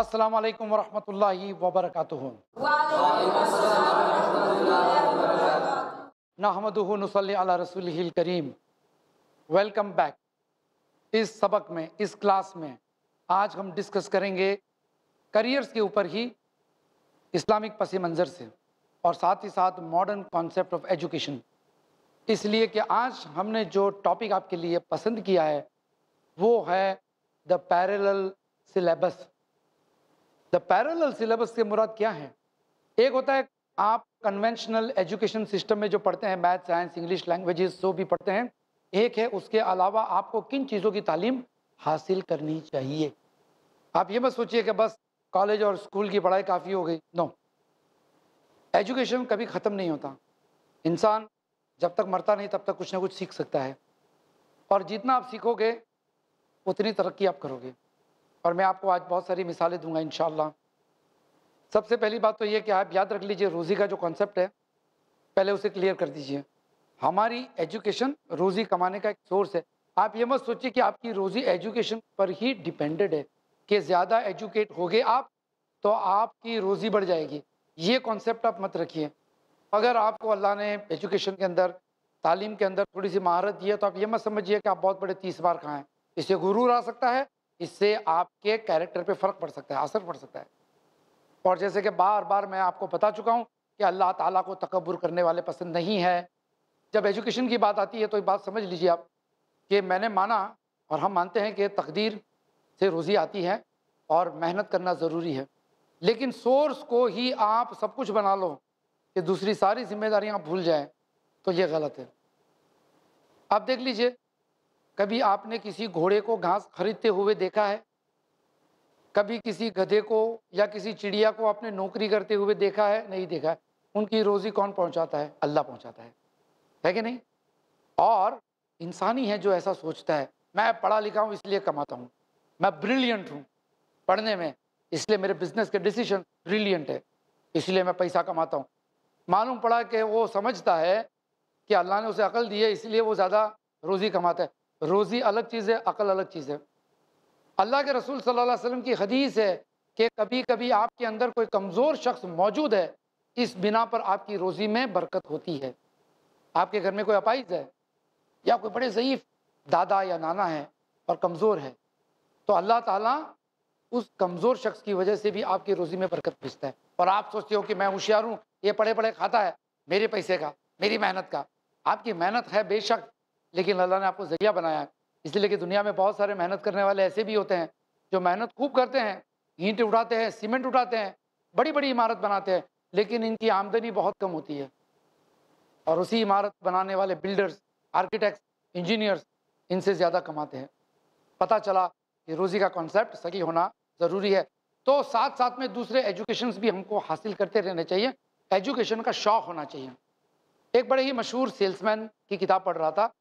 अस्सलाम वालेकुम वरहमतुल्लाहि वबरकातुहू नाहमदुहु नसल्ली अला रसूलिल करीम वेलकम बैक इस सबक में इस क्लास में आज हम डिस्कस करेंगे करियर्स के ऊपर ही इस्लामिक पस मंज़र से और साथ ही साथ मॉडर्न कॉन्सेप्ट ऑफ एजुकेशन इसलिए कि आज हमने जो टॉपिक आपके लिए पसंद किया है वो है the parallel syllabus the parallel syllabus के मुराद क्या है एक होता है आप कन्वेंशनल एजुकेशन सिस्टम में जो पढ़ते हैं मैथ साइंस इंग्लिश लैंग्वेजेस जो भी पढ़ते हैं एक है उसके अलावा आपको किन चीज़ों की तालीम हासिल करनी चाहिए आप ये मत सोचिए कि बस कॉलेज और स्कूल की पढ़ाई काफ़ी हो गई नो एजुकेशन कभी ख़त्म नहीं होता इंसान जब तक मरता नहीं तब तक कुछ ना कुछ सीख सकता है और जितना आप सीखोगे उतनी तरक्की आप करोगे और मैं आपको आज बहुत सारी मिसालें दूंगा इन सबसे पहली बात तो ये कि आप याद रख लीजिए रोज़ी का जो कॉन्सेप्ट है पहले उसे क्लियर कर दीजिए हमारी एजुकेशन रोज़ी कमाने का एक सोर्स है आप ये मत सोचिए कि आपकी रोज़ी एजुकेशन पर ही डिपेंडेड है कि ज़्यादा एजुकेट हो गए आप तो आपकी रोज़ी बढ़ जाएगी ये कॉन्सेप्ट आप मत रखिए अगर आपको अल्लाह ने एजुकेशन के अंदर तालीम के अंदर थोड़ी सी महारत दी है तो आप ये मत समझिए कि आप बहुत बड़े तीस बार खाएँ इससे गुरूर आ सकता है इससे आपके कैरेक्टर पे फ़र्क पड़ सकता है असर पड़ सकता है और जैसे कि बार बार मैं आपको बता चुका हूँ कि अल्लाह ताला को तकबर करने वाले पसंद नहीं है जब एजुकेशन की बात आती है तो एक बात समझ लीजिए आप कि मैंने माना और हम मानते हैं कि तकदीर से रोज़ी आती है और मेहनत करना ज़रूरी है लेकिन सोर्स को ही आप सब कुछ बना लो कि दूसरी सारी जिम्मेदारियाँ आप भूल जाएँ तो ये गलत है आप देख लीजिए कभी आपने किसी घोड़े को घास खरीदते हुए देखा है कभी किसी गधे को या किसी चिड़िया को आपने नौकरी करते हुए देखा है नहीं देखा है उनकी रोज़ी कौन पहुंचाता है अल्लाह पहुंचाता है है कि नहीं और इंसान ही है जो ऐसा सोचता है मैं पढ़ा लिखा हूँ इसलिए कमाता हूँ मैं ब्रिलियंट हूँ पढ़ने में इसलिए मेरे बिजनेस के डिसीजन ब्रिलियंट है इसलिए मैं पैसा कमाता हूँ मालूम पड़ा कि वो समझता है कि अल्लाह ने उसे अकल दी है इसलिए वो ज़्यादा रोज़ी कमाता है रोज़ी अलग चीज़ है अकल अलग चीज़ है अल्लाह के रसूल सल्लल्लाहु अलैहि वसल्लम की हदीस है कि कभी कभी आपके अंदर कोई कमज़ोर शख्स मौजूद है इस बिना पर आपकी रोज़ी में बरकत होती है आपके घर में कोई अपाइज है या कोई बड़े ज़यीफ़ दादा या नाना है और कमज़ोर है तो अल्लाह ताला उस कमज़ोर शख्स की वजह से भी आपकी रोज़ी में बरकत भेजता है और आप सोचते हो कि मैं होशियार हूँ ये पड़े पड़े खाता है मेरे पैसे का मेरी मेहनत का आपकी मेहनत है बेशक लेकिन अल्लाह ने आपको ज़रिया बनाया इसलिए कि दुनिया में बहुत सारे मेहनत करने वाले ऐसे भी होते हैं जो मेहनत खूब करते हैं ईंट उठाते हैं सीमेंट उठाते हैं बड़ी बड़ी इमारत बनाते हैं लेकिन इनकी आमदनी बहुत कम होती है और उसी इमारत बनाने वाले बिल्डर्स आर्किटेक्ट्स इंजीनियर्स इनसे ज़्यादा कमाते हैं पता चला कि रोज़ी का कॉन्सेप्ट सही होना ज़रूरी है तो साथ साथ में दूसरे एजुकेशन भी हमको हासिल करते रहने चाहिए एजुकेशन का शौक़ होना चाहिए एक बड़े ही मशहूर सेल्समैन की किताब पढ़ रहा था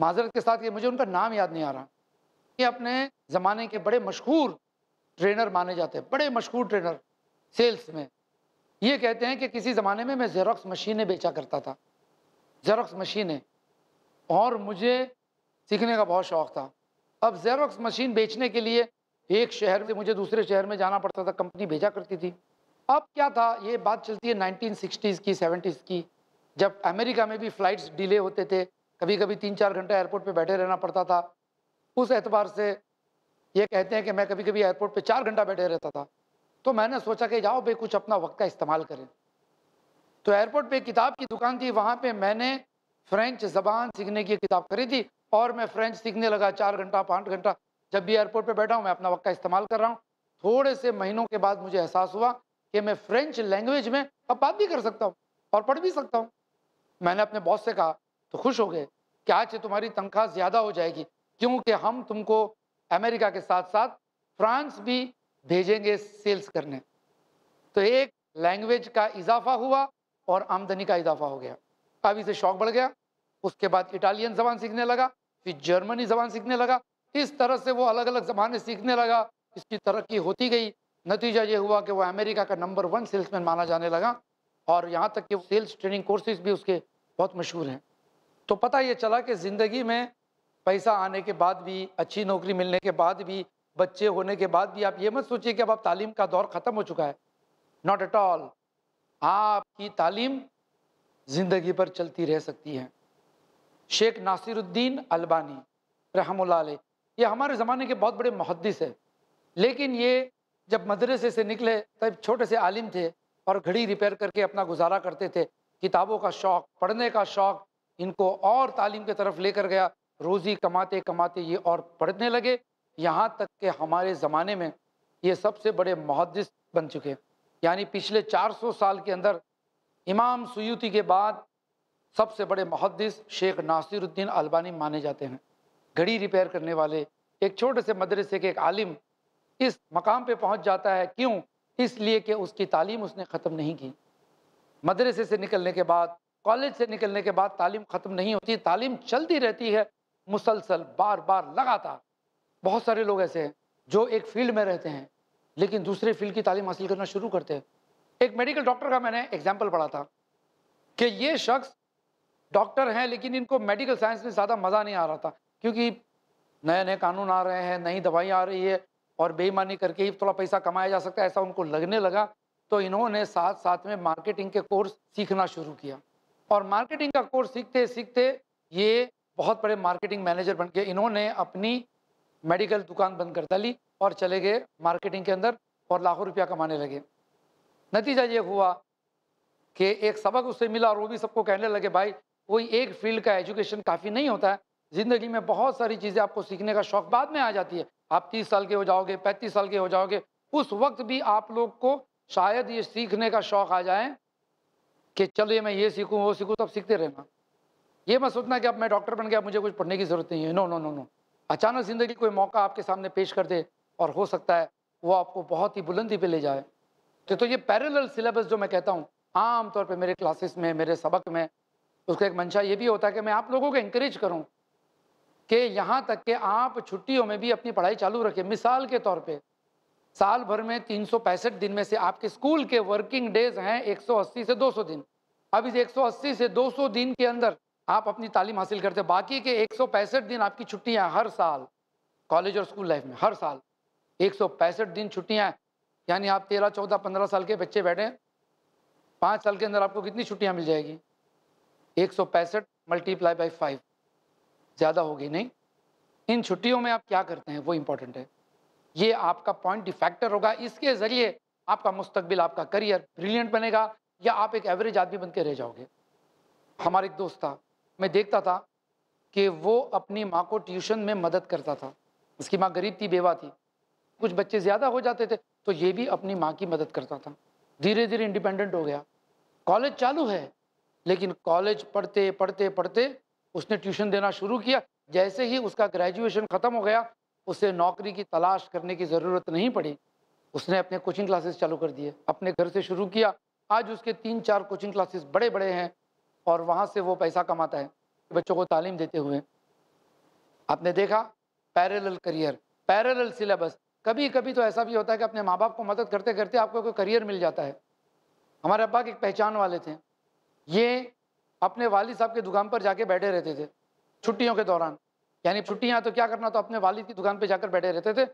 माजरत के साथ ये मुझे उनका नाम याद नहीं आ रहा ये अपने ज़माने के बड़े मशहूर ट्रेनर माने जाते हैं बड़े मशहूर ट्रेनर सेल्स में ये कहते हैं कि किसी ज़माने में मैं जेरोक्स मशीनें बेचा करता था जेरोक्स मशीनें और मुझे सीखने का बहुत शौक़ था अब जेरोक्स मशीन बेचने के लिए एक शहर से मुझे दूसरे शहर में जाना पड़ता था कंपनी भेजा करती थी अब क्या था ये बात चलती है 1960s की 70s की जब अमेरिका में भी फ़्लाइट्स डिले होते थे कभी कभी तीन चार घंटा एयरपोर्ट पे बैठे रहना पड़ता था उस एतबार से ये कहते हैं कि मैं कभी कभी एयरपोर्ट पे चार घंटा बैठे रहता था तो मैंने सोचा कि जाओ भाई कुछ अपना वक्त का इस्तेमाल करें तो एयरपोर्ट पे किताब की दुकान थी वहाँ पे मैंने फ्रेंच जबान सीखने की किताब खरीदी और मैं फ्रेंच सीखने लगा चार घंटा पाँच घंटा जब भी एयरपोर्ट पर बैठा हूँ मैं अपना वक्त का इस्तेमाल कर रहा हूँ थोड़े से महीनों के बाद मुझे एहसास हुआ कि मैं फ्रेंच लैंग्वेज में अब बात भी कर सकता हूँ और पढ़ भी सकता हूँ मैंने अपने बॉस से कहा तो खुश हो गए कि आज से तुम्हारी तनख्वाह ज़्यादा हो जाएगी क्योंकि हम तुमको अमेरिका के साथ साथ फ्रांस भी भेजेंगे सेल्स करने तो एक लैंग्वेज का इजाफा हुआ और आमदनी का इजाफा हो गया अब इसे शौक बढ़ गया उसके बाद इटालियन जबान सीखने लगा फिर जर्मनी जबान सीखने लगा इस तरह से वो अलग अलग जबानें सीखने लगा इसकी तरक्की होती गई नतीजा ये हुआ कि वह अमेरिका का नंबर वन सेल्समैन माना जाने लगा और यहाँ तक कि सेल्स ट्रेनिंग कोर्सेज भी उसके बहुत मशहूर हैं तो पता ये चला कि ज़िंदगी में पैसा आने के बाद भी अच्छी नौकरी मिलने के बाद भी बच्चे होने के बाद भी आप ये मत सोचिए कि अब आप तालीम का दौर ख़त्म हो चुका है नॉट एट ऑल आपकी तालीम ज़िंदगी पर चलती रह सकती है शेख नासिरुद्दीन अलबानी रहमुल्ला ये हमारे ज़माने के बहुत बड़े मुहदस है लेकिन ये जब मदरसे से निकले तब छोटे से आलिम थे और घड़ी रिपेयर करके अपना गुजारा करते थे किताबों का शौक़ पढ़ने का शौक़ इनको और तालीम की तरफ लेकर गया रोज़ी कमाते कमाते ये और पढ़ने लगे यहाँ तक कि हमारे ज़माने में ये सबसे बड़े मुहदस बन चुके हैं यानी पिछले 400 साल के अंदर इमाम सयूती के बाद सबसे बड़े मुहदस शेख नासिरुद्दीन अलबानी माने जाते हैं घड़ी रिपेयर करने वाले एक छोटे से मदरसे के एक आलिम इस मकाम पे पहुंच जाता है क्यों इसलिए कि उसकी तालीम उसने ख़त्म नहीं की मदरसे से निकलने के बाद कॉलेज से निकलने के बाद तालीम ख़त्म नहीं होती तालीम चलती रहती है मुसलसल बार बार लगातार बहुत सारे लोग ऐसे हैं जो एक फील्ड में रहते हैं लेकिन दूसरे फील्ड की तालीम हासिल करना शुरू करते हैं एक मेडिकल डॉक्टर का मैंने एग्जाम्पल पढ़ा था कि ये शख्स डॉक्टर हैं लेकिन इनको मेडिकल साइंस में ज़्यादा मज़ा नहीं आ रहा था क्योंकि नए नए कानून आ रहे हैं नई दवाई आ रही है और बेईमानी करके ही थोड़ा पैसा कमाया जा सकता है ऐसा उनको लगने लगा तो इन्होंने साथ साथ में मार्केटिंग के कोर्स सीखना शुरू किया और मार्केटिंग का कोर्स सीखते सीखते ये बहुत बड़े मार्केटिंग मैनेजर बन के इन्होंने अपनी मेडिकल दुकान बंद कर डाली और चले गए मार्केटिंग के अंदर और लाखों रुपया कमाने लगे नतीजा ये हुआ कि एक सबक उससे मिला और वो भी सबको कहने लगे भाई कोई एक फील्ड का एजुकेशन काफ़ी नहीं होता है ज़िंदगी में बहुत सारी चीज़ें आपको सीखने का शौक बाद में आ जाती है आप तीस साल के हो जाओगे पैंतीस साल के हो जाओगे उस वक्त भी आप लोग को शायद ये सीखने का शौक आ जाए कि चलो ये मैं ये सीखूँ वो सीखूँ तो आप सीखते रहना ये मत सोचना कि अब मैं डॉक्टर बन गया मुझे कुछ पढ़ने की ज़रूरत नहीं है नो नो नो नो अचानक ज़िंदगी कोई मौका आपके सामने पेश कर दे और हो सकता है वो आपको बहुत ही बुलंदी पे ले जाए तो, तो ये पैरेलल सिलेबस जो मैं कहता हूँ आमतौर पर मेरे क्लासेस में मेरे सबक में उसका एक मंशा ये भी होता है कि मैं आप लोगों को इंकरेज करूँ कि यहाँ तक कि आप छुट्टियों में भी अपनी पढ़ाई चालू रखें मिसाल के तौर पर साल भर में तीन दिन में से आपके स्कूल के वर्किंग डेज हैं 180 से 200 दिन अब इस 180 से 200 दिन के अंदर आप अपनी तालीम हासिल करते हैं बाकी के एक दिन आपकी छुट्टियाँ हर साल कॉलेज और स्कूल लाइफ में हर साल एक दिन छुट्टियाँ यानी आप तेरह चौदह पंद्रह साल के बच्चे बैठे पाँच साल के अंदर आपको कितनी छुट्टियाँ मिल जाएगी एक सौ पैंसठ मल्टीप्लाई बाई फाइव ज़्यादा होगी नहीं इन छुट्टियों में आप क्या करते हैं वो इम्पोर्टेंट है ये आपका पॉइंट डिफैक्टर होगा इसके ज़रिए आपका मुस्तबिल आपका करियर ब्रिलियंट बनेगा या आप एक एवरेज आदमी बन के रह जाओगे हमारा एक दोस्त था मैं देखता था कि वो अपनी माँ को ट्यूशन में मदद करता था उसकी माँ गरीब थी बेवा थी कुछ बच्चे ज़्यादा हो जाते थे तो ये भी अपनी माँ की मदद करता था धीरे धीरे इंडिपेंडेंट हो गया कॉलेज चालू है लेकिन कॉलेज पढ़ते पढ़ते पढ़ते उसने ट्यूशन देना शुरू किया जैसे ही उसका ग्रेजुएशन ख़त्म हो गया उसे नौकरी की तलाश करने की ज़रूरत नहीं पड़ी उसने अपने कोचिंग क्लासेस चालू कर दिए अपने घर से शुरू किया आज उसके तीन चार कोचिंग क्लासेस बड़े बड़े हैं और वहाँ से वो पैसा कमाता है बच्चों को तालीम देते हुए आपने देखा पैरेलल करियर पैरेलल सिलेबस कभी कभी तो ऐसा भी होता है कि अपने माँ बाप को मदद करते करते आपको कोई करियर मिल जाता है हमारे अब्बा के एक पहचान वाले थे ये अपने वालिद साहब के दुकान पर जाके बैठे रहते थे छुट्टियों के दौरान यानी छुट्टियाँ तो क्या करना तो अपने वालिद की दुकान पर जाकर बैठे रहते थे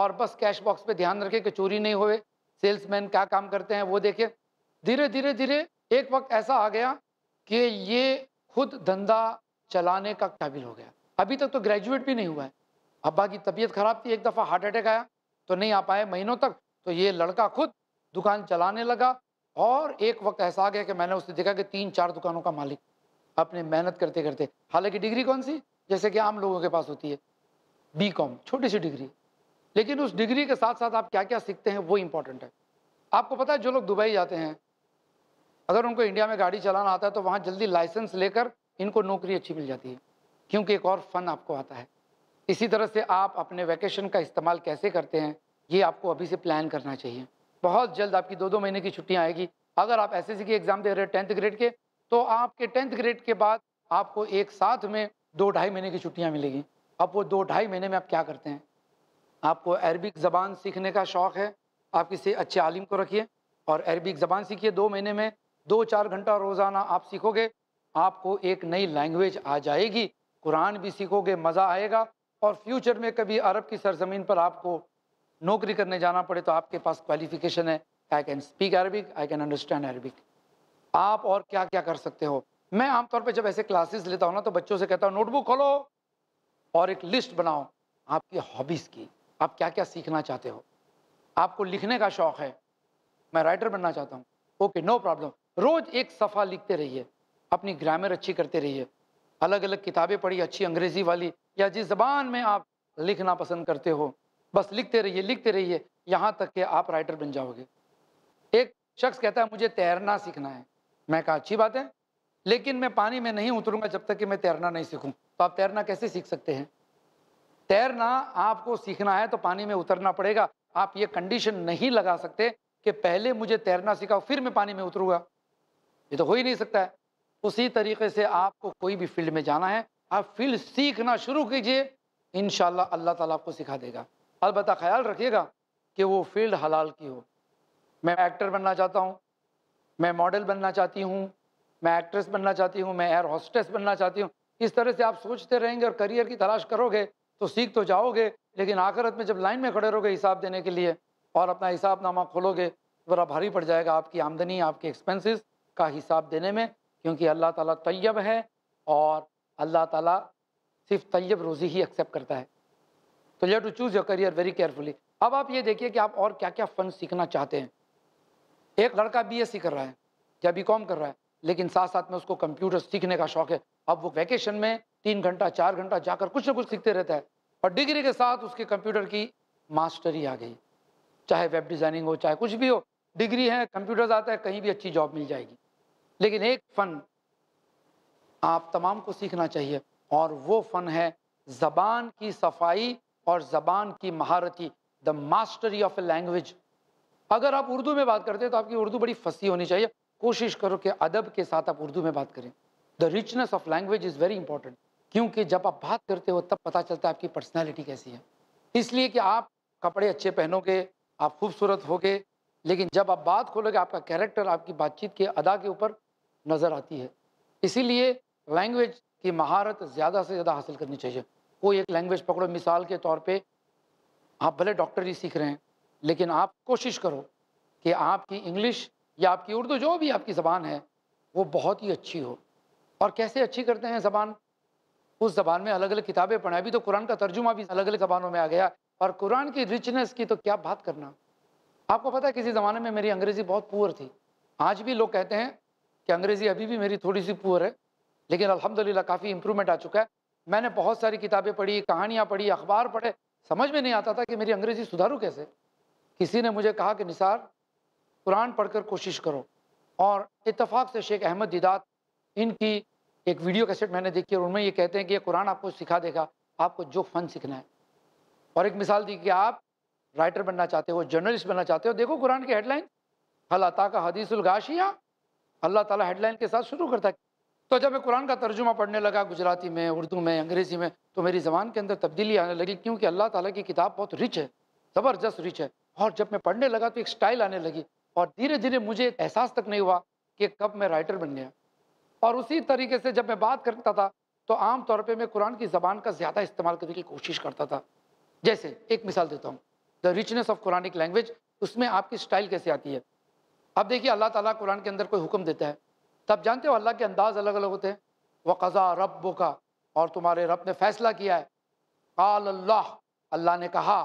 और बस कैश बॉक्स पे ध्यान रखे कि चोरी नहीं होए सेल्समैन क्या काम करते हैं वो देखे धीरे धीरे धीरे एक वक्त ऐसा आ गया कि ये खुद धंधा चलाने का काबिल हो गया अभी तक तो ग्रेजुएट भी नहीं हुआ है अब्बा की तबीयत ख़राब थी एक दफ़ा हार्ट अटैक आया तो नहीं आ पाए महीनों तक तो ये लड़का खुद दुकान चलाने लगा और एक वक्त ऐसा आ गया कि मैंने उससे देखा कि तीन चार दुकानों का मालिक अपने मेहनत करते करते हालांकि डिग्री कौन सी जैसे कि आम लोगों के पास होती है बी कॉम छोटी सी डिग्री लेकिन उस डिग्री के साथ साथ आप क्या क्या सीखते हैं वो इम्पॉर्टेंट है आपको पता है जो लोग दुबई जाते हैं अगर उनको इंडिया में गाड़ी चलाना आता है तो वहाँ जल्दी लाइसेंस लेकर इनको नौकरी अच्छी मिल जाती है क्योंकि एक और फ़न आपको आता है इसी तरह से आप अपने वैकेशन का इस्तेमाल कैसे करते हैं ये आपको अभी से प्लान करना चाहिए बहुत जल्द आपकी दो दो महीने की छुट्टियाँ आएगी अगर आप एस की एग्ज़ाम दे रहे हैं टेंथ ग्रेड के तो आपके टेंथ ग्रेड के बाद आपको एक साथ में दो ढाई महीने की छुट्टियाँ मिलेगी अब वो दो ढाई महीने में आप क्या करते हैं आपको अरबिक ज़बान सीखने का शौक़ है आप किसी अच्छे आलिम को रखिए और अरबिक ज़बान सीखिए दो महीने में दो चार घंटा रोज़ाना आप सीखोगे आपको एक नई लैंग्वेज आ जाएगी कुरान भी सीखोगे मज़ा आएगा और फ्यूचर में कभी अरब की सरजमीन पर आपको नौकरी करने जाना पड़े तो आपके पास क्वालिफिकेशन है I can speak Arabic I can understand Arabic आप और क्या क्या कर सकते हो मैं आमतौर पर जब ऐसे क्लासेस लेता हूँ ना तो बच्चों से कहता हूँ नोटबुक खोलो और एक लिस्ट बनाओ आपकी हॉबीज़ की आप क्या क्या सीखना चाहते हो आपको लिखने का शौक़ है मैं राइटर बनना चाहता हूँ ओके नो प्रॉब्लम रोज़ एक सफ़ा लिखते रहिए अपनी ग्रामर अच्छी करते रहिए अलग अलग किताबें पढ़ी अच्छी अंग्रेज़ी वाली या जिस जबान में आप लिखना पसंद करते हो बस लिखते रहिए लिखते रहिए यहाँ तक कि आप राइटर बन जाओगे एक शख्स कहता है मुझे तैरना सीखना है मैं कहा अच्छी बात है लेकिन मैं पानी में नहीं उतरूंगा जब तक कि मैं तैरना नहीं सीखूं तो आप तैरना कैसे सीख सकते हैं तैरना आपको सीखना है तो पानी में उतरना पड़ेगा आप ये कंडीशन नहीं लगा सकते कि पहले मुझे तैरना सिखाओ फिर मैं पानी में उतरूंगा ये तो हो ही नहीं सकता है उसी तरीके से आपको कोई भी फील्ड में जाना है आप फील्ड सीखना शुरू कीजिए इन अल्लाह ताला आपको सिखा देगा अलबत् ख्याल रखिएगा कि वो फील्ड हलाल की हो मैं एक्टर बनना चाहता हूँ मैं मॉडल बनना चाहती हूँ मैं एक्ट्रेस बनना चाहती हूँ मैं एयर हॉस्टेस बनना चाहती हूँ इस तरह से आप सोचते रहेंगे और करियर की तलाश करोगे तो सीख तो जाओगे लेकिन आखिरत में जब लाइन में खड़े रहोगे हिसाब देने के लिए और अपना हिसाब नामा खोलोगे तो बड़ा भारी पड़ जाएगा आपकी आमदनी आपके एक्सपेंसिस का हिसाब देने में क्योंकि अल्लाह ताला तैयब है और अल्लाह ताला सिर्फ तयब रोज़ी ही एक्सेप्ट करता है तो you to choose your career very carefully अब आप ये देखिए कि आप और क्या क्या फ़न सीखना चाहते हैं एक लड़का बी कर रहा है या बी कर रहा है लेकिन साथ साथ में उसको कंप्यूटर सीखने का शौक है अब वो वैकेशन में तीन घंटा चार घंटा जाकर कुछ ना कुछ सीखते रहता है और डिग्री के साथ उसके कंप्यूटर की मास्टरी आ गई चाहे वेब डिज़ाइनिंग हो चाहे कुछ भी हो डिग्री है कंप्यूटर्स आता है कहीं भी अच्छी जॉब मिल जाएगी लेकिन एक फ़न आप तमाम को सीखना चाहिए और वो फ़न है ज़बान की सफाई और ज़बान की महारती the mastery of a language अगर आप उर्दू में बात करते हैं तो आपकी उर्दू बड़ी फसी होनी चाहिए कोशिश करो कि अदब के साथ आप उर्दू में बात करें the richness of language is very important क्योंकि जब आप बात करते हो तब पता चलता है आपकी पर्सनैलिटी कैसी है इसलिए कि आप कपड़े अच्छे पहनोगे आप खूबसूरत होगे लेकिन जब आप बात खोलोगे आपका कैरेक्टर आपकी बातचीत के अदा के ऊपर नज़र आती है इसीलिए लैंग्वेज की महारत ज़्यादा से ज़्यादा हासिल करनी चाहिए कोई एक लैंग्वेज पकड़ो मिसाल के तौर पे आप भले डॉक्टरी सीख रहे हैं लेकिन आप कोशिश करो कि आपकी इंग्लिश या आपकी उर्दू जो भी आपकी ज़बान है वो बहुत ही अच्छी हो और कैसे अच्छी करते हैं ज़बान उस ज़बान में अलग अलग किताबें पढ़ें अभी तो कुरान का तर्जुमा भी अलग अलग ज़बानों में आ गया और कुरान की रिचनेस की तो क्या बात करना आपको पता है किसी ज़माने में मेरी अंग्रेज़ी बहुत पुअर थी आज भी लोग कहते हैं कि अंग्रेज़ी अभी भी मेरी थोड़ी सी पुअर है लेकिन अलहमदिल्ला काफ़ी इम्प्रूवमेंट आ चुका है मैंने बहुत सारी किताबें पढ़ी कहानियाँ पढ़ी अखबार पढ़े समझ में नहीं आता था कि मेरी अंग्रेज़ी सुधारू कैसे किसी ने मुझे कहा कि निसार कुरान पढ़कर कोशिश करो और इतफ़ाक़ से शेख अहमद दीदात इनकी एक वीडियो कैसेट मैंने देखी और उनमें ये कहते हैं कि ये कुरान आपको सिखा देगा आपको जो फ़न सीखना है और एक मिसाल दी कि आप राइटर बनना चाहते हो जर्नलिस्ट बनना चाहते हो देखो कुरान की हेडलाइन अल्लाह का हदीसुल गाशिया अल्लाह ताला हेडलाइन के साथ शुरू करता है तो जब मैं कुरान का तर्जुमा पढ़ने लगा गुजराती में उर्दू में अंग्रेज़ी में तो मेरी ज़बान के अंदर तब्दीली आने लगी क्योंकि अल्लाह ताला की किताब बहुत रिच है ज़बरदस्त रिच है और जब मैं पढ़ने लगा तो एक स्टाइल आने लगी और धीरे धीरे मुझे एहसास तक नहीं हुआ कि कब मैं राइटर बन गया और उसी तरीके से जब मैं बात करता था तो आम तौर पे मैं कुरान की ज़बान का ज़्यादा इस्तेमाल करने की कोशिश करता था जैसे एक मिसाल देता हूँ the richness of Quranic language उसमें आपकी स्टाइल कैसे आती है अब देखिए अल्लाह ताला कुरान के अंदर कोई हुक्म देता है तब तो जानते हो अल्लाह के अंदाज अलग अलग होते हैं व कज़ा रब का और तुम्हारे रब ने फैसला किया है काल अल्लाह अल्लाह ने कहा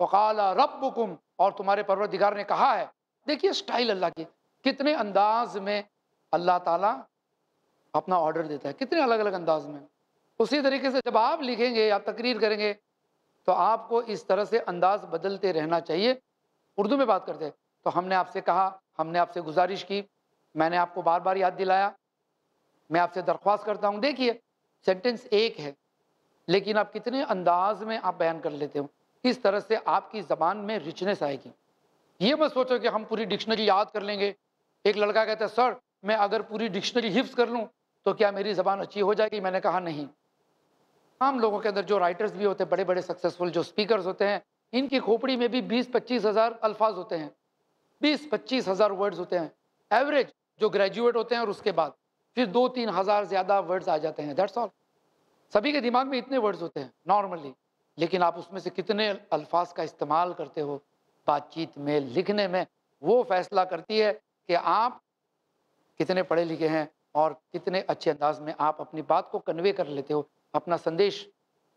वकाल रब और तुम्हारे परवरदिगार ने कहा है देखिए स्टाइल अल्लाह की कितने अंदाज में अल्लाह ताला अपना ऑर्डर देता है कितने अलग अलग अंदाज में उसी तरीके से जब आप लिखेंगे या तकरीर करेंगे तो आपको इस तरह से अंदाज बदलते रहना चाहिए उर्दू में बात करते तो हमने आपसे कहा हमने आपसे गुजारिश की मैंने आपको बार बार याद दिलाया मैं आपसे दरख्वास्त करता हूँ देखिए सेंटेंस एक है लेकिन आप कितने अंदाज में आप बयान कर लेते हो इस तरह से आपकी ज़बान में रिचनेस आएगी ये मत सोचो कि हम पूरी डिक्शनरी याद कर लेंगे एक लड़का कहता है सर मैं अगर पूरी डिक्शनरी हिफ्स कर लूँ तो क्या मेरी ज़बान अच्छी हो जाएगी मैंने कहा नहीं आम लोगों के अंदर जो राइटर्स भी होते हैं बड़े बड़े सक्सेसफुल जो स्पीकर्स होते हैं इनकी खोपड़ी में भी बीस पच्चीस हज़ार अल्फाज होते हैं बीस पच्चीस हज़ार वर्ड्स होते हैं एवरेज जो ग्रेजुएट होते हैं और उसके बाद फिर दो तीन हज़ार ज़्यादा वर्ड्स आ जाते हैं दैट्स ऑल सभी के दिमाग में इतने वर्ड्स होते हैं नॉर्मली लेकिन आप उसमें से कितने अल्फाज का इस्तेमाल करते हो बातचीत में लिखने में वो फैसला करती है कि आप कितने पढ़े लिखे हैं और कितने अच्छे अंदाज में आप अपनी बात को कन्वे कर लेते हो अपना संदेश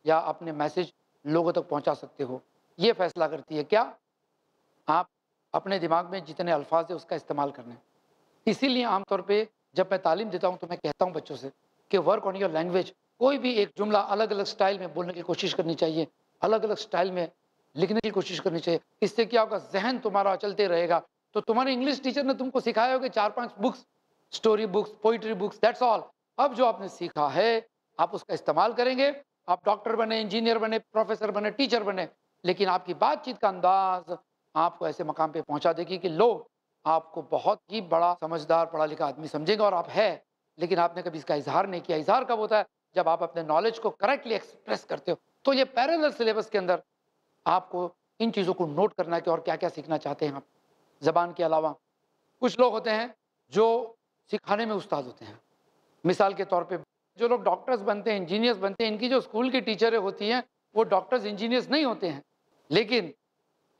या अपने मैसेज लोगों तक पहुंचा सकते हो ये फैसला करती है क्या आप अपने दिमाग में जितने अल्फाज है उसका इस्तेमाल करने इसीलिए आमतौर पे जब मैं तालीम देता हूँ तो मैं कहता हूँ बच्चों से कि वर्क ऑन योर लैंग्वेज कोई भी एक जुमला अलग अलग स्टाइल में बोलने की कोशिश करनी चाहिए अलग अलग स्टाइल में लिखने की कोशिश करनी चाहिए इससे क्या होगा जहन तुम्हारा चलते रहेगा तो तुम्हारे इंग्लिश टीचर ने तुमको सिखाया होगा चार पांच books story books poetry books that's all अब जो आपने सीखा है आप उसका इस्तेमाल करेंगे आप डॉक्टर बने इंजीनियर बने प्रोफेसर बने टीचर बने लेकिन आपकी बातचीत का अंदाज आपको ऐसे मकाम पर पहुँचा देगी कि लोग आपको बहुत ही बड़ा समझदार पढ़ा लिखा आदमी समझेंगे और आप है लेकिन आपने कभी इसका इजहार नहीं किया इजहार कब होता है जब आप अपने नॉलेज को करेक्टली एक्सप्रेस करते हो तो ये पैरेलल सिलेबस के अंदर आपको इन चीज़ों को नोट करना कि और क्या क्या सीखना चाहते हैं आप ज़बान के अलावा कुछ लोग होते हैं जो सिखाने में उस्ताद होते हैं मिसाल के तौर पे जो लोग डॉक्टर्स बनते हैं इंजीनियर्स बनते हैं इनकी जो स्कूल की टीचरें होती हैं वो डॉक्टर्स इंजीनियर्स नहीं होते हैं लेकिन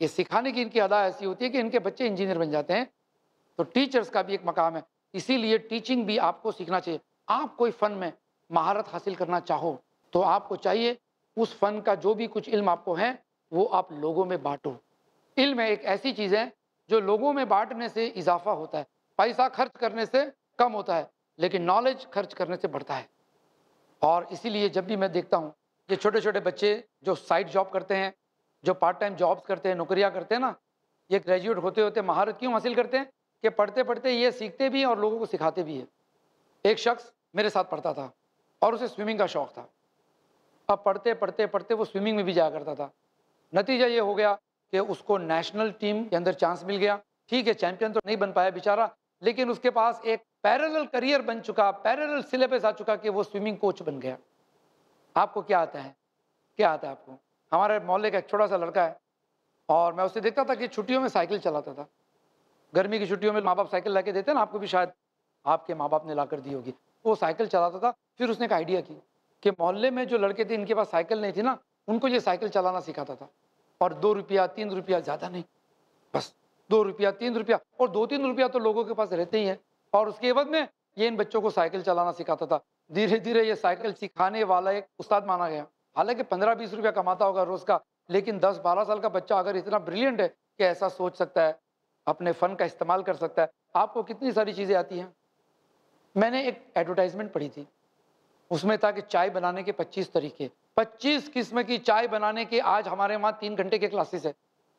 ये सिखाने की इनकी अदा ऐसी होती है कि इनके बच्चे इंजीनियर बन जाते हैं तो टीचर्स का भी एक मकाम है इसीलिए टीचिंग भी आपको सीखना चाहिए आप कोई फ़न में महारत हासिल करना चाहो तो आपको चाहिए उस फ़न का जो भी कुछ इल्म आपको है वो आप लोगों में बांटो इल्म एक ऐसी चीज़ है जो लोगों में बांटने से इजाफा होता है पैसा खर्च करने से कम होता है लेकिन नॉलेज खर्च करने से बढ़ता है और इसीलिए जब भी मैं देखता हूँ ये छोटे छोटे बच्चे जो साइड जॉब करते हैं जो पार्ट टाइम जॉब्स करते हैं नौकरियाँ करते हैं ना ये ग्रेजुएट होते होते महारत क्यों हासिल करते हैं कि पढ़ते पढ़ते ये सीखते भी हैं और लोगों को सिखाते भी हैं एक शख्स मेरे साथ पढ़ता था और उसे स्विमिंग का शौक़ था अब पढ़ते पढ़ते पढ़ते वो स्विमिंग में भी जाया करता था नतीजा ये हो गया कि उसको नेशनल टीम के अंदर चांस मिल गया ठीक है चैंपियन तो नहीं बन पाया बेचारा लेकिन उसके पास एक पैरेलल करियर बन चुका पैरेलल सिलेबस आ चुका कि वो स्विमिंग कोच बन गया आपको क्या आता है क्या आता है आपको हमारे मोहल्ले का एक छोटा सा लड़का है और मैं उसे देखता था कि छुट्टियों में साइकिल चलाता था गर्मी की छुट्टियों में माँ बाप साइकिल ला के देते ना आपको भी शायद आपके माँ बाप ने ला कर दी होगी वो साइकिल चलाता था फिर उसने एक आइडिया की कि मोहल्ले में जो लड़के थे इनके पास साइकिल नहीं थी ना उनको ये साइकिल चलाना सिखाता था और दो रुपया तीन रुपया ज़्यादा नहीं बस दो रुपया तीन रुपया और दो तीन रुपया तो लोगों के पास रहते ही हैं और उसके बाद में ये इन बच्चों को साइकिल चलाना सिखाता था धीरे धीरे ये साइकिल सिखाने वाला एक उस्ताद माना गया हालांकि पंद्रह बीस रुपया कमाता होगा रोज़ का लेकिन दस बारह साल का बच्चा अगर इतना ब्रिलियंट है कि ऐसा सोच सकता है अपने फ़न का इस्तेमाल कर सकता है आपको कितनी सारी चीज़ें आती हैं मैंने एक एडवर्टाइजमेंट पढ़ी थी उसमें था कि चाय बनाने के पच्चीस तरीके पच्चीस किस्म की चाय बनाने के आज हमारे वहाँ तीन घंटे के क्लासेस है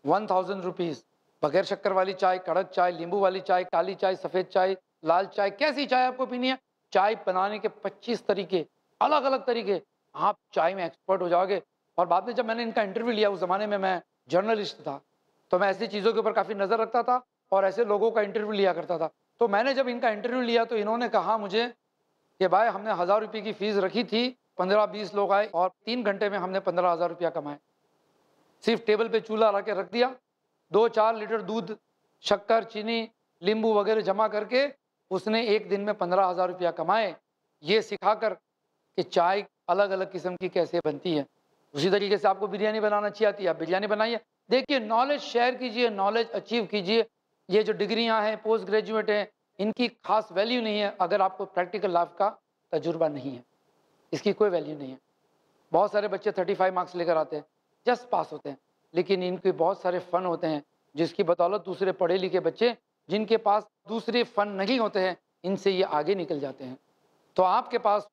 वन थाउजेंड रुपीज़ बगैर शक्कर वाली चाय कड़क चाय नींबू वाली चाय काली चाय सफ़ेद चाय लाल चाय कैसी चाय आपको पीनी है चाय बनाने के 25 तरीके अलग अलग तरीके आप चाय में एक्सपर्ट हो जाओगे और बाद में जब मैंने इनका इंटरव्यू लिया उस ज़माने में मैं जर्नलिस्ट था तो मैं ऐसी चीज़ों के ऊपर काफ़ी नज़र रखता था और ऐसे लोगों का इंटरव्यू लिया करता था तो मैंने जब इनका इंटरव्यू लिया तो इन्होंने कहा मुझे कि भाई हमने हज़ार रुपये की फ़ीस रखी थी पंद्रह बीस लोग आए और तीन घंटे में हमने पंद्रह हज़ार रुपया कमाए सिर्फ टेबल पे चूल्हा ला के रख दिया दो चार लीटर दूध शक्कर चीनी नींबू वगैरह जमा करके उसने एक दिन में पंद्रह हज़ार रुपया कमाए ये सिखा कर कि चाय अलग अलग किस्म की कैसे बनती है उसी तरीके से आपको बिरयानी बनाना अच्छी आती है आप बिरयानी बनाइए देखिए नॉलेज शेयर कीजिए नॉलेज अचीव कीजिए ये जो डिग्रियाँ हैं पोस्ट ग्रेजुएट हैं इनकी खास वैल्यू नहीं है अगर आपको प्रैक्टिकल लाइफ का तजुर्बा नहीं है इसकी कोई वैल्यू नहीं है बहुत सारे बच्चे 35 मार्क्स लेकर आते हैं जस्ट पास होते हैं लेकिन इनके बहुत सारे फ़न होते हैं जिसकी बदौलत दूसरे पढ़े लिखे बच्चे जिनके पास दूसरे फ़न नहीं होते हैं इनसे ये आगे निकल जाते हैं तो आपके पास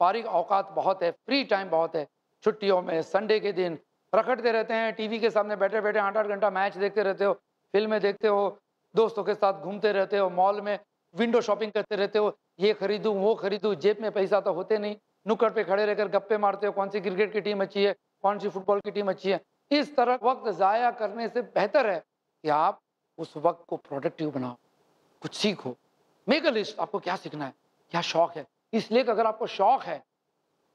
फारिग अवकात बहुत है फ्री टाइम बहुत है छुट्टियों में संडे के दिन रखड़ते रहते हैं टीवी के सामने बैठे बैठे आठ आठ घंटा मैच देखते रहते हो फिल्में देखते हो दोस्तों के साथ घूमते रहते हो मॉल में विंडो शॉपिंग करते रहते हो ये खरीदूँ वो खरीदूँ जेब में पैसा तो होते नहीं नुक्कड़ पे खड़े रहकर गप्पे मारते हो कौन सी क्रिकेट की टीम अच्छी है कौन सी फुटबॉल की टीम अच्छी है इस तरह वक्त ज़ाया करने से बेहतर है कि आप उस वक्त को प्रोडक्टिव बनाओ कुछ सीखो मेक अ लिस्ट आपको क्या सीखना है क्या शौक है इसलिए अगर आपको शौक है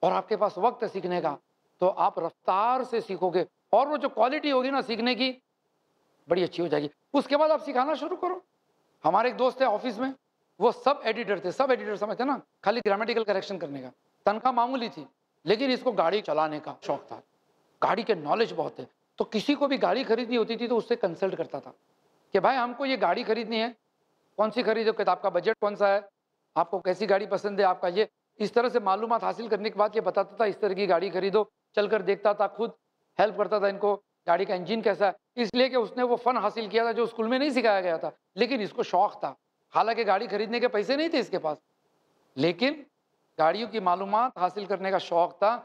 और आपके पास वक्त है सीखने का तो आप रफ्तार से सीखोगे और वो जो क्वालिटी होगी ना सीखने की बड़ी अच्छी हो जाएगी उसके बाद आप सिखाना शुरू करो हमारे एक दोस्त है ऑफिस में वो सब एडिटर थे सब एडिटर समझते ना खाली ग्रामेटिकल करेक्शन करने का तनख्वाह मामूली थी लेकिन इसको गाड़ी चलाने का शौक था गाड़ी के नॉलेज बहुत थे तो किसी को भी गाड़ी खरीदनी होती थी तो उससे कंसल्ट करता था कि भाई हमको ये गाड़ी खरीदनी है कौन सी खरीदो कहता आपका बजट कौन सा है आपको कैसी गाड़ी पसंद है आपका ये इस तरह से मालूम हासिल करने के बाद ये बताता था इस तरह की गाड़ी खरीदो चल कर देखता था खुद हेल्प करता था इनको गाड़ी का इंजन कैसा है इसलिए कि उसने वो फ़न हासिल किया था जो स्कूल में नहीं सिखाया गया था लेकिन इसको शौक था हालांकि गाड़ी खरीदने के पैसे नहीं थे इसके पास लेकिन गाड़ियों की मालूम हासिल करने का शौक़ था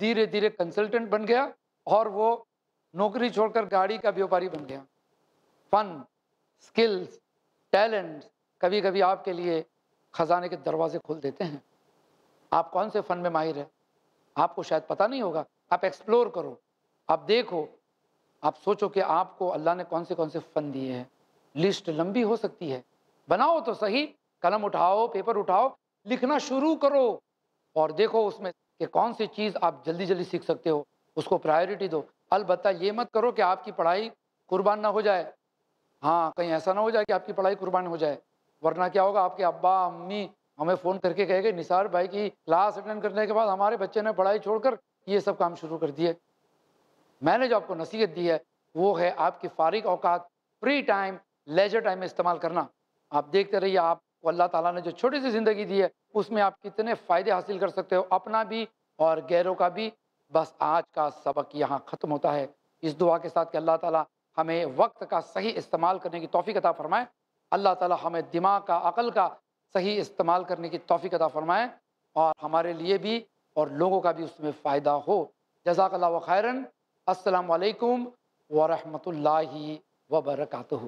धीरे धीरे कंसल्टेंट बन गया और वो नौकरी छोड़कर गाड़ी का व्यापारी बन गया फन स्किल्स टैलेंट कभी कभी आपके लिए ख़जाने के दरवाजे खोल देते हैं आप कौन से फ़न में माहिर है आपको शायद पता नहीं होगा आप एक्सप्लोर करो आप देखो आप सोचो कि आपको अल्लाह ने कौन से कौन से फ़न दिए हैं लिस्ट लंबी हो सकती है बनाओ तो सही कलम उठाओ पेपर उठाओ लिखना शुरू करो और देखो उसमें कि कौन सी चीज़ आप जल्दी जल्दी सीख सकते हो उसको प्रायोरिटी दो अलबत्त ये मत करो कि आपकी पढ़ाई कुर्बान ना हो जाए हाँ कहीं ऐसा ना हो जाए कि आपकी पढ़ाई कुर्बान हो जाए वरना क्या होगा आपके अब्बा अम्मी हमें फ़ोन करके कहेंगे निसार भाई की क्लास अटेंड करने के बाद हमारे बच्चे ने पढ़ाई छोड़कर ये सब काम शुरू कर दिए मैंने जो आपको नसीहत दी है वो है आपकी फारिग अवकात फ्री टाइम लेजर टाइम में इस्तेमाल करना आप देखते रहिए आप वो अल्लाह ताला ने जो छोटी सी ज़िंदगी दी है उसमें आप कितने फ़ायदे हासिल कर सकते हो अपना भी और गैरों का भी बस आज का सबक यहाँ ख़त्म होता है इस दुआ के साथ कि अल्लाह ताला हमें वक्त का सही इस्तेमाल करने की तोफ़ी अदा फ़रमाए अल्लाह ताला हमें दिमाग का अकल का सही इस्तेमाल करने की तोफ़ी अदा फ़रमाए और हमारे लिए भी और लोगों का भी उसमें फ़ायदा हो जजाकल्ला खैरन असलकम वरहमल वबरकू